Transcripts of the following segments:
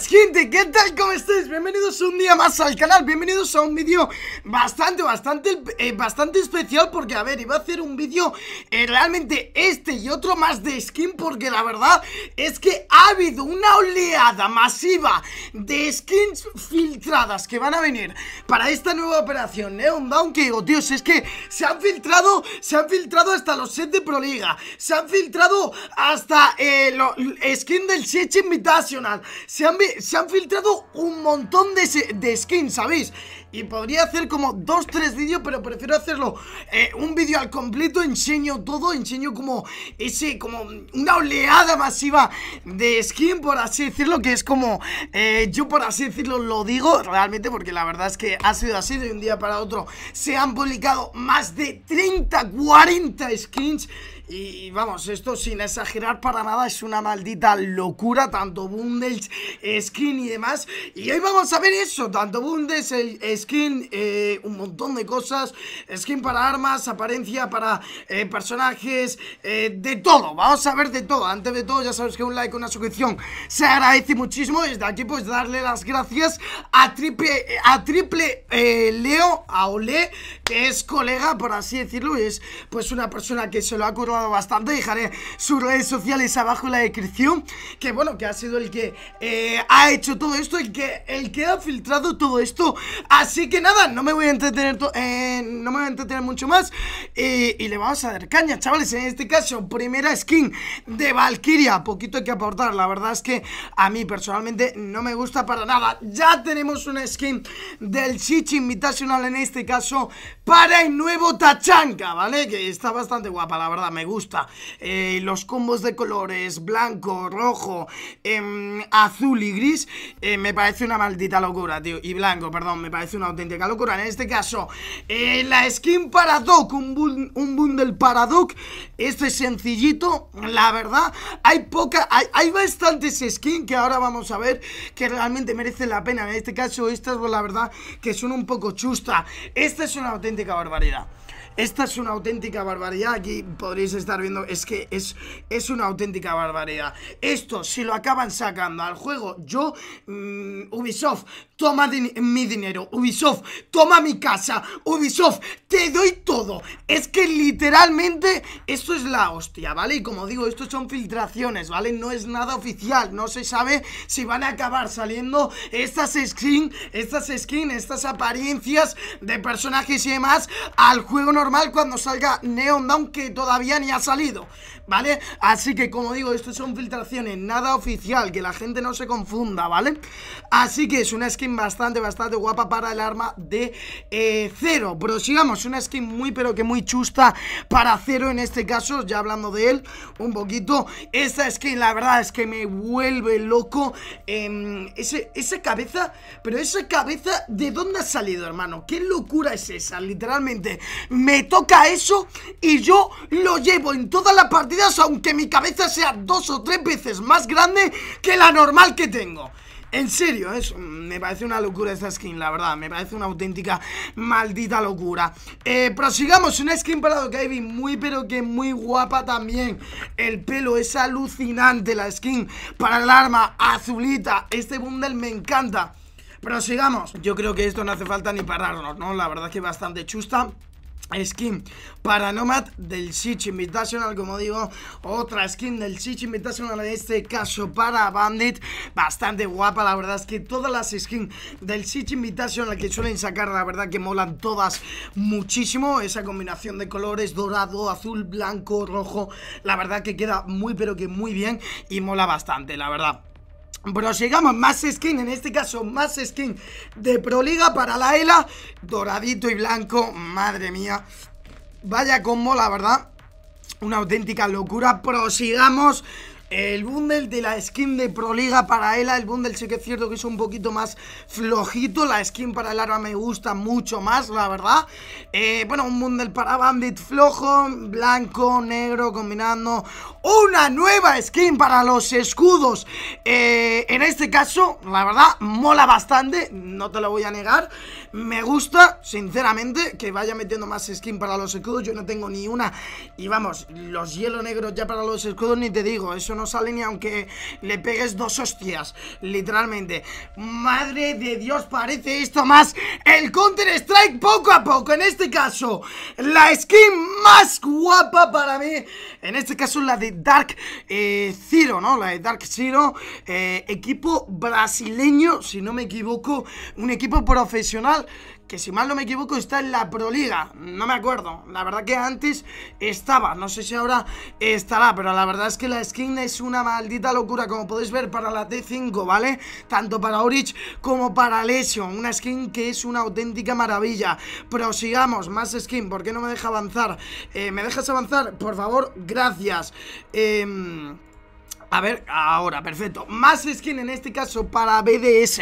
gente, ¿qué tal? ¿Cómo estáis? Bienvenidos un día más al canal, bienvenidos a un vídeo bastante, bastante, eh, bastante especial Porque, a ver, iba a hacer un vídeo eh, realmente este y otro más de skin Porque la verdad es que ha habido una oleada masiva de skins filtradas que van a venir Para esta nueva operación Neon ¿eh? Down que digo, tío, Dios, es que se han filtrado, se han filtrado hasta los sets de Proliga Se han filtrado hasta el skin del Siege Invitational Se han se han filtrado un montón de, de skins, ¿sabéis? Y podría hacer como dos, tres vídeos, pero prefiero hacerlo eh, un vídeo al completo, enseño todo, enseño como ese, como una oleada masiva de skin, por así decirlo, que es como, eh, yo por así decirlo lo digo realmente, porque la verdad es que ha sido así, de un día para otro se han publicado más de 30, 40 skins y vamos, esto sin exagerar para nada es una maldita locura, tanto bundles, eh, skin y demás. Y hoy vamos a ver eso, tanto bundles, skin, eh, un montón de cosas, skin para armas, apariencia para eh, personajes, eh, de todo, vamos a ver de todo. Antes de todo, ya sabes que un like, una suscripción se agradece muchísimo. Desde aquí, pues darle las gracias a triple, a triple Leo, a Ole, que es colega, por así decirlo, es pues una persona que se lo ha curado bastante. Dejaré sus redes sociales abajo en la descripción, que bueno, que ha sido el que ha hecho todo esto, el que, el que ha filtrado todo esto. ha Así que nada, no me voy a entretener, eh, no me voy a entretener mucho más. y le vamos a dar caña, chavales. En este caso, primera skin de Valkyria. Poquito que aportar. La verdad es que a mí personalmente no me gusta para nada. Ya tenemos una skin del Chichi Invitational en este caso para el nuevo Tachanka, ¿vale? Que está bastante guapa, la verdad, me gusta. Eh, los combos de colores, blanco, rojo, em, azul y gris, eh, me parece una maldita locura, tío. Y blanco, perdón, me parece una una auténtica locura. En este caso, eh, la skin para Doc, un, bundle para Doc. Este es sencillito, la verdad. Hay poca, hay, hay bastantes skins que ahora vamos a ver que realmente merecen la pena. En este caso, estas, pues, la verdad, que son un poco chusta. Esta es una auténtica barbaridad. Esta es una auténtica barbaridad. Aquí podréis estar viendo. Es que es, es una auténtica barbaridad. Esto, si lo acaban sacando al juego, yo. Mm, Ubisoft, toma mi dinero. Ubisoft, toma mi casa. Ubisoft, te doy todo. Es que literalmente esto es la hostia, ¿vale? Y como digo, esto son filtraciones, ¿vale? No es nada oficial. No se sabe si van a acabar saliendo estas skins, estas skins, estas apariencias de personajes y demás al juego. No normal cuando salga Neon Down que todavía ni ha salido ¿vale? Así que, como digo, esto son filtraciones, nada oficial, que la gente no se confunda, ¿vale? Así que es una skin bastante, bastante guapa para el arma de eh, Cero sigamos, una skin muy, pero que muy chusta para Cero en este caso, ya hablando de él un poquito Esta skin, la verdad, es que me vuelve loco em, ese, Esa cabeza, pero esa cabeza, ¿de dónde ha salido, hermano? ¿Qué locura es esa? Literalmente, me toca eso y yo lo llevo en toda la partida aunque mi cabeza sea dos o tres veces más grande que la normal que tengo. En serio, es, me parece una locura esta skin, la verdad. Me parece una auténtica maldita locura. Eh, prosigamos, una skin para vi muy pero que muy guapa también. El pelo es alucinante, la skin para el arma azulita. Este bundle me encanta. Prosigamos. Yo creo que esto no hace falta ni pararnos, ¿no? La verdad es que bastante chusta skin para Nomad del Sitch Invitational, como digo, otra skin del Sitch Invitational, en este caso para Bandit, bastante guapa, la verdad es que todas las skins del Sitch Invitational que suelen sacar, la verdad que molan todas muchísimo, esa combinación de colores, dorado, azul, blanco, rojo, la verdad que queda muy pero que muy bien y mola bastante, la verdad. Prosigamos, más skin, en este caso más skin de Proliga para la ELA Doradito y blanco, madre mía Vaya combo, la verdad Una auténtica locura Prosigamos el bundle de la skin de Proliga para Ela, el bundle sí que es cierto que es un poquito más flojito, la skin para el arma me gusta mucho más, la verdad. Eh, bueno, un bundle para Bandit flojo, blanco, negro, combinando una nueva skin para los escudos. Eh, en este caso, la verdad, mola bastante, no te lo voy a negar me gusta, sinceramente, que vaya metiendo más skin para los escudos. Yo no tengo ni una. Y vamos, los hielo negros ya para los escudos ni te digo. Eso no sale ni aunque le pegues dos hostias. Literalmente. Madre de Dios, parece esto más el Counter Strike poco a poco. En este caso, la skin más guapa para mí. En este caso, la de Dark eh, Zero, ¿no? La de Dark Zero. Eh, equipo brasileño, si no me equivoco. Un equipo profesional que si mal no me equivoco está en la Proliga, no me acuerdo, la verdad que antes estaba, no sé si ahora estará, pero la verdad es que la skin es una maldita locura, como podéis ver para la T5, ¿vale? Tanto para Orich como para Lesion, una skin que es una auténtica maravilla. Prosigamos, más skin, ¿por qué no me deja avanzar? Eh, ¿Me dejas avanzar? Por favor, gracias. Eh... A ver, ahora, perfecto. Más skin en este caso para BDS.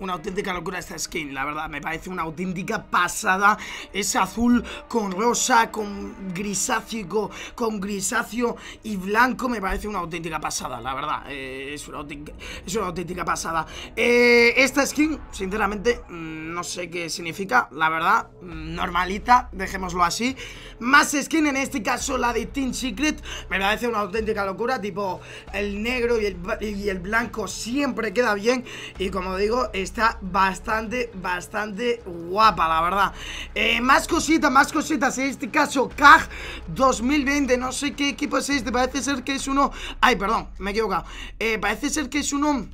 Una auténtica locura esta skin, la verdad. Me parece una auténtica pasada. Es azul con rosa, con grisáceo, con grisáceo y blanco. Me parece una auténtica pasada, la verdad. Eh, es, una auténtica, pasada. Eh, esta skin, sinceramente, mm, no sé qué significa. La verdad, mm, normalita, dejémoslo así. Más skin en este caso, la de Team Secret. Me parece una auténtica locura, tipo el el negro y el, blanco siempre queda bien y como digo, está bastante, bastante guapa, la verdad. Eh, más cositas, más cositas, en este caso CAG 2020, no sé qué equipo es este, parece ser que es uno... Ay, perdón, me he equivocado. Eh, parece ser que es uno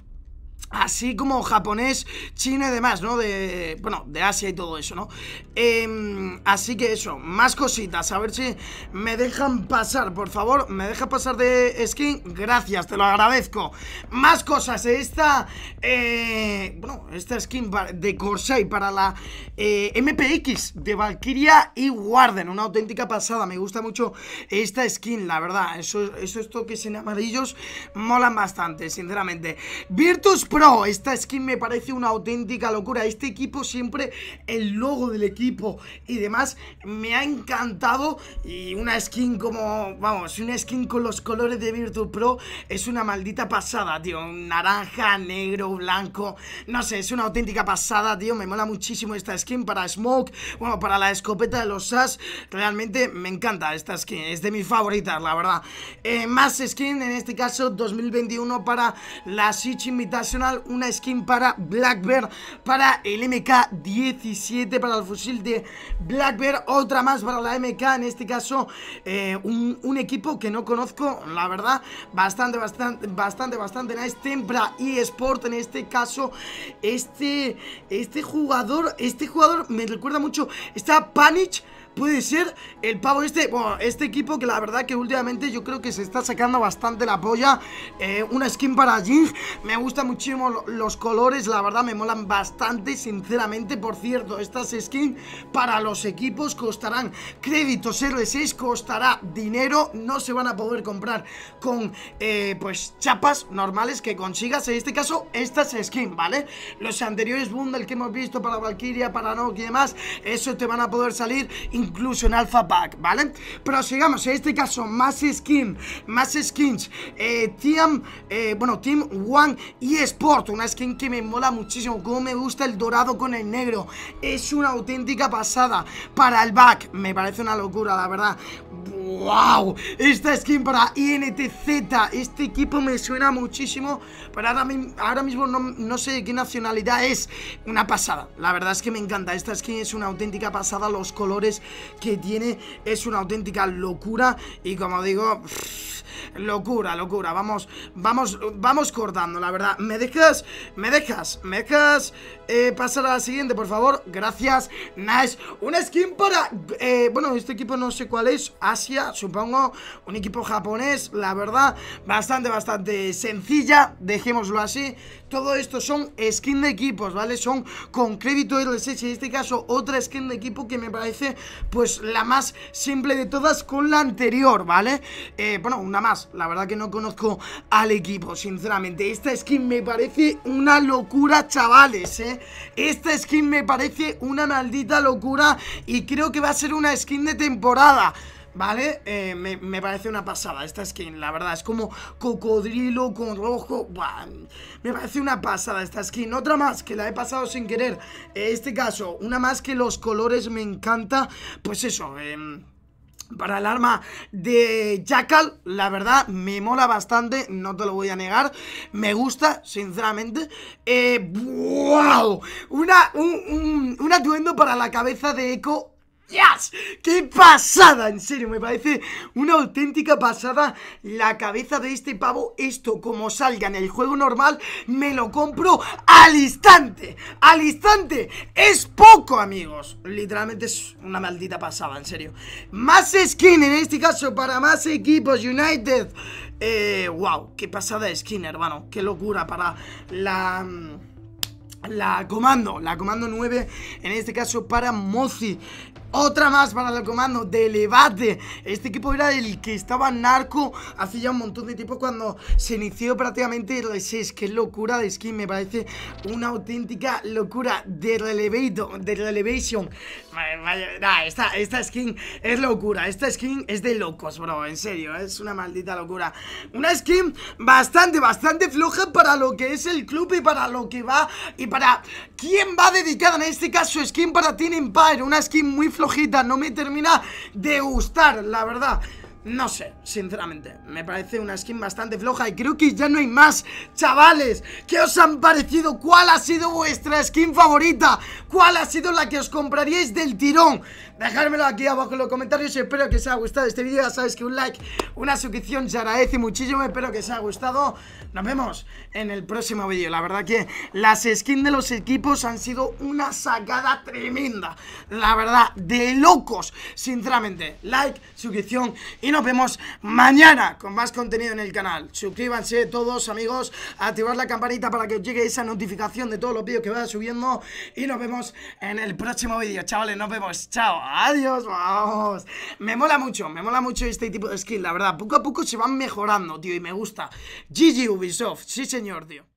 así como japonés, chino y demás, ¿no? De, bueno, de Asia y todo eso, ¿no? Em, así que eso, más cositas, a ver si me dejan pasar, por favor, me deja pasar de skin, gracias, te lo agradezco. Más cosas, eh, esta, eh, bueno, esta skin de Corsair para la eh, MPX de Valkyria y Warden, una auténtica pasada, me gusta mucho esta skin, la verdad, esos, esto toques en amarillos molan bastante, sinceramente. Virtus esta skin me parece una auténtica locura. Este equipo siempre, el logo del equipo y demás, me ha encantado. Y una skin como, vamos, una skin con los colores de Virtu Pro es una maldita pasada, tío. Naranja, negro, blanco. No sé, es una auténtica pasada, tío. Me mola muchísimo esta skin para Smoke. Bueno, para la escopeta de los SAS Realmente me encanta esta skin. Es de mis favoritas, la verdad. Eh, más skin, en este caso 2021 para la Sitch Invitational una skin para Bear para el MK17, para el fusil de Bear otra más para la MK, en este caso eh, un, equipo que no conozco, la verdad, bastante, bastante, bastante, bastante nice, Tempra y Sport, en este caso, este, este jugador, este jugador me recuerda mucho, está Panic, puede ser el pavo este, bueno, este equipo que la verdad que últimamente yo creo que se está sacando bastante la polla. Eh, una skin para Jinx me gustan muchísimo los colores, la verdad me molan bastante, sinceramente. Por cierto, estas skins para los equipos costarán créditos R6, costará dinero, no se van a poder comprar con, eh, pues, chapas normales que consigas. En este caso, estas skins, ¿vale? Los anteriores bundles que hemos visto para Valkyria, para Nokia y demás, eso te van a poder salir incluso en Alpha Pack, ¿vale? Pero sigamos, en este caso, más skin, más skins, eh, Team, eh, bueno, Team One y Sport, una skin que me mola muchísimo, como me gusta el dorado con el negro, es una auténtica pasada para el back, me parece una locura, la verdad. ¡Wow! Esta skin para INTZ. Este equipo me suena muchísimo. Pero ahora, mismo no, no, sé qué nacionalidad es. Una pasada. La verdad es que me encanta. Esta skin es una auténtica pasada. Los colores que tiene es una auténtica locura. Y como digo... Locura, locura. Vamos, vamos, vamos cortando, la verdad. ¿Me dejas? ¿Me dejas? ¿Me dejas eh, pasar a la siguiente, por favor? Gracias. Nice. Una skin para... Eh, bueno, este equipo no sé cuál es. Asia, supongo. Un equipo japonés, la verdad. Bastante, bastante sencilla. Dejémoslo así. Todo esto son skin de equipos, ¿vale? Son con crédito y En este caso, otra skin de equipo que me parece, pues, la más simple de todas con la anterior, ¿vale? Eh, bueno, una más la verdad que no conozco al equipo, sinceramente. Esta skin me parece una locura, chavales, ¿eh? Esta skin me parece una maldita locura y creo que va a ser una skin de temporada. ¿Vale? Eh, me, parece una pasada esta skin, la verdad. Es como cocodrilo con rojo. me parece una pasada esta skin. Otra más que la he pasado sin querer. En este caso, una más que los colores me encanta. Pues eso, eh para el arma de Jackal, la verdad me mola bastante, no te lo voy a negar, me gusta, sinceramente. ¡Wow! Eh, Una, un, un, un atuendo para la cabeza de Echo ¡Yes! ¡Qué pasada! En serio, me parece una auténtica pasada la cabeza de este pavo. Esto, como salga en el juego normal, me lo compro al instante. ¡Al instante! Es poco, amigos. Literalmente es una maldita pasada, en serio. Más skin, en este caso, para más equipos United. wow, eh, qué pasada de skin, hermano. Qué locura para la... Mm, la comando, la comando 9, en este caso para Mozi otra más para el comando de levate. Este equipo era el que estaba narco hace ya un montón de tiempo cuando se inició prácticamente el que Qué locura de skin, me parece una auténtica locura de, de Relevation. esta, skin es locura. Esta skin es de locos, bro. En serio, es una maldita locura. Una skin bastante, bastante floja para lo que es el club y para lo que va y para quién va dedicada en este caso skin para Team Empire. Una skin muy floja no me termina de gustar, la verdad no sé, sinceramente, me parece una skin bastante floja y creo que ya no hay más Chavales, ¿qué os han parecido? ¿Cuál ha sido vuestra skin favorita? ¿Cuál ha sido la que os compraríais del tirón? Dejármelo aquí abajo en los comentarios, espero que os haya gustado este vídeo Ya sabéis que un like, una suscripción se agradece muchísimo, espero que os haya gustado Nos vemos en el próximo vídeo, la verdad que las skins de los equipos han sido una sacada tremenda La verdad, de locos, sinceramente, like, suscripción y nos vemos mañana con más contenido en el canal. Suscríbanse todos, amigos, activar la campanita para que os llegue esa notificación de todos los vídeos que vaya subiendo y nos vemos en el próximo vídeo. Chavales, nos vemos. Chao, adiós, vamos. Me mola mucho, me mola mucho este tipo de skill, la verdad. Poco a poco se van mejorando, tío, y me gusta. GG Ubisoft, sí señor, tío.